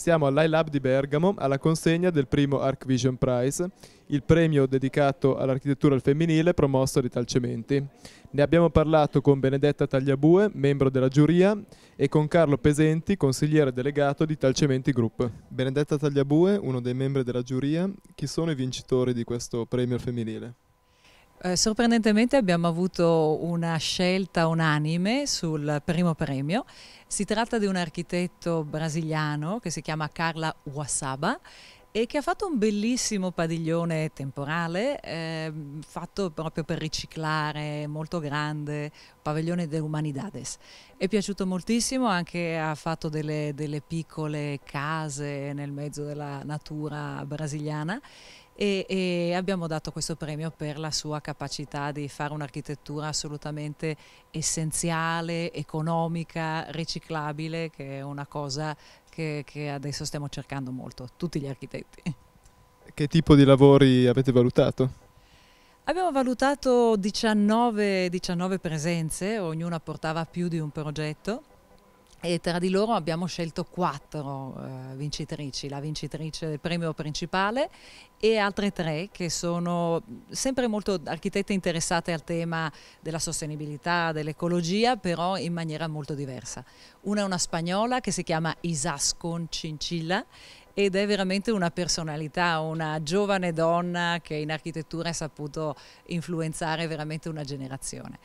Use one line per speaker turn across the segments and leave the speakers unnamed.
Siamo all'iLab di Bergamo alla consegna del primo ArcVision Prize, il premio dedicato all'architettura femminile promosso di Talcementi. Ne abbiamo parlato con Benedetta Tagliabue, membro della giuria, e con Carlo Pesenti, consigliere delegato di Talcementi Group. Benedetta Tagliabue, uno dei membri della giuria, chi sono i vincitori di questo premio femminile?
Eh, sorprendentemente abbiamo avuto una scelta unanime sul primo premio. Si tratta di un architetto brasiliano che si chiama Carla Wasaba e che ha fatto un bellissimo padiglione temporale, eh, fatto proprio per riciclare, molto grande, padiglione de Humanidades. È piaciuto moltissimo, anche ha fatto delle, delle piccole case nel mezzo della natura brasiliana e, e, abbiamo dato questo premio per la sua capacità di fare un'architettura assolutamente essenziale, economica, riciclabile, che è una cosa che, che adesso stiamo cercando molto, tutti gli architetti.
Che tipo di lavori avete valutato?
Abbiamo valutato 19, 19 presenze, ognuna portava più di un progetto e tra di loro abbiamo scelto quattro uh, vincitrici, la vincitrice del premio principale e altre tre che sono sempre molto architette interessate al tema della sostenibilità, dell'ecologia, però in maniera molto diversa. Una è una spagnola che si chiama Isascon Cincilla ed è veramente una personalità, una giovane donna che in architettura ha saputo influenzare veramente una generazione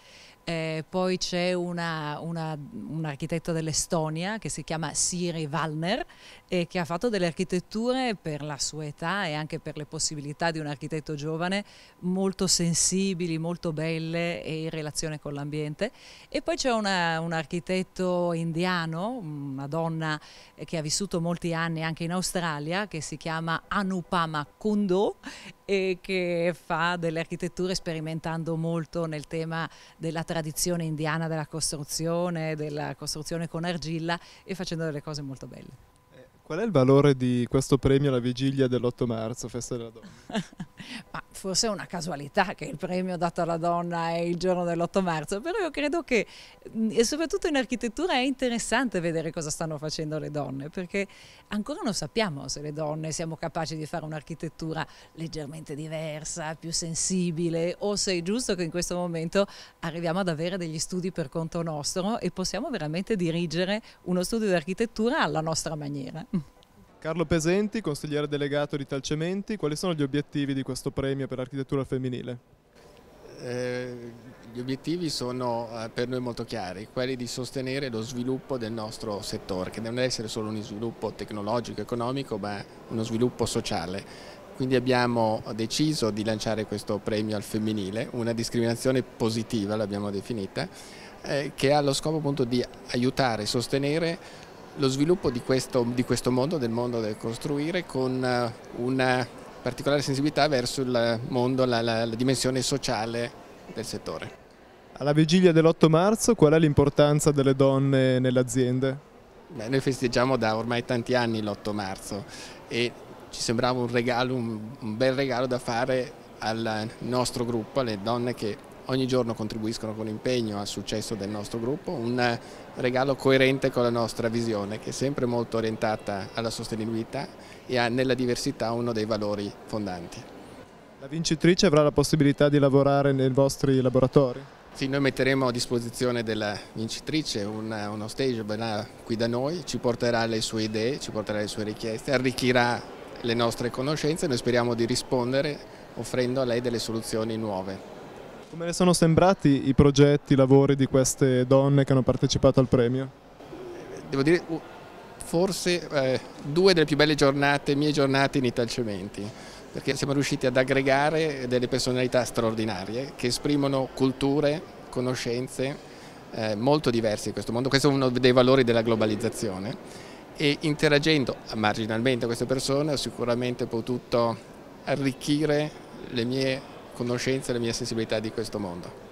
eh, poi c'è una, una, un architetto dell'Estonia che si chiama Siri Wallner e che ha fatto delle architetture per la sua età e anche per le possibilità di un architetto giovane molto sensibili, molto belle e in relazione con l'ambiente. E poi c'è un architetto indiano, una donna che ha vissuto molti anni anche in Australia che si chiama Anupama Kundo e che fa delle architetture sperimentando molto nel tema della tradizione indiana della costruzione, della costruzione con argilla e facendo delle cose molto belle.
Eh, qual è il valore di questo premio alla vigilia dell'8 marzo, Festa della Donna?
forse è una casualità che il premio dato alla donna è il giorno dell'8 marzo, però io credo che, mm, e soprattutto in architettura, è interessante vedere cosa stanno facendo le donne, perché ancora non sappiamo se le donne siamo capaci di fare un'architettura leggermente diversa, più sensibile, o se è giusto che in questo momento arriviamo ad avere degli studi per conto nostro e possiamo veramente dirigere uno studio di architettura alla nostra maniera.
Carlo Pesenti, consigliere delegato di Talcementi, quali sono gli obiettivi di questo premio per l'architettura femminile?
Eh, gli obiettivi sono eh, per noi molto chiari, quelli di sostenere lo sviluppo del nostro settore, che non deve essere solo un sviluppo tecnologico, economico, ma uno sviluppo sociale quindi abbiamo deciso di lanciare questo premio al femminile, una discriminazione positiva l'abbiamo definita, eh, che ha lo scopo appunto di aiutare e sostenere lo sviluppo di questo, di questo, mondo, del mondo del costruire, con eh, una particolare sensibilità verso il mondo, la, la, la dimensione sociale del settore.
Alla vigilia dell'8 marzo qual è l'importanza delle donne nelle aziende?
Beh, noi festeggiamo da ormai tanti anni l'8 marzo e ci sembrava un regalo, un, un bel regalo da fare al nostro gruppo, alle donne che ogni giorno contribuiscono con impegno al successo del nostro gruppo, un regalo coerente con la nostra visione che è sempre molto orientata alla sostenibilità e ha nella diversità uno dei valori fondanti.
La vincitrice avrà la possibilità di lavorare nei vostri laboratori?
Sì, noi metteremo a disposizione della vincitrice una, uno stage qui da noi, ci porterà le sue idee, ci porterà le sue richieste, arricchirà le nostre conoscenze e noi speriamo di rispondere offrendo a lei delle soluzioni nuove.
Come le sono sembrati i progetti, i lavori di queste donne che hanno partecipato al premio?
Devo dire, forse eh, due delle più belle giornate, mie giornate in Italcementi perché siamo riusciti ad aggregare delle personalità straordinarie che esprimono culture, conoscenze eh, molto diverse in questo mondo. Questo è uno dei valori della globalizzazione e interagendo marginalmente con queste persone ho sicuramente potuto arricchire le mie conoscenza e la mia sensibilità di questo mondo.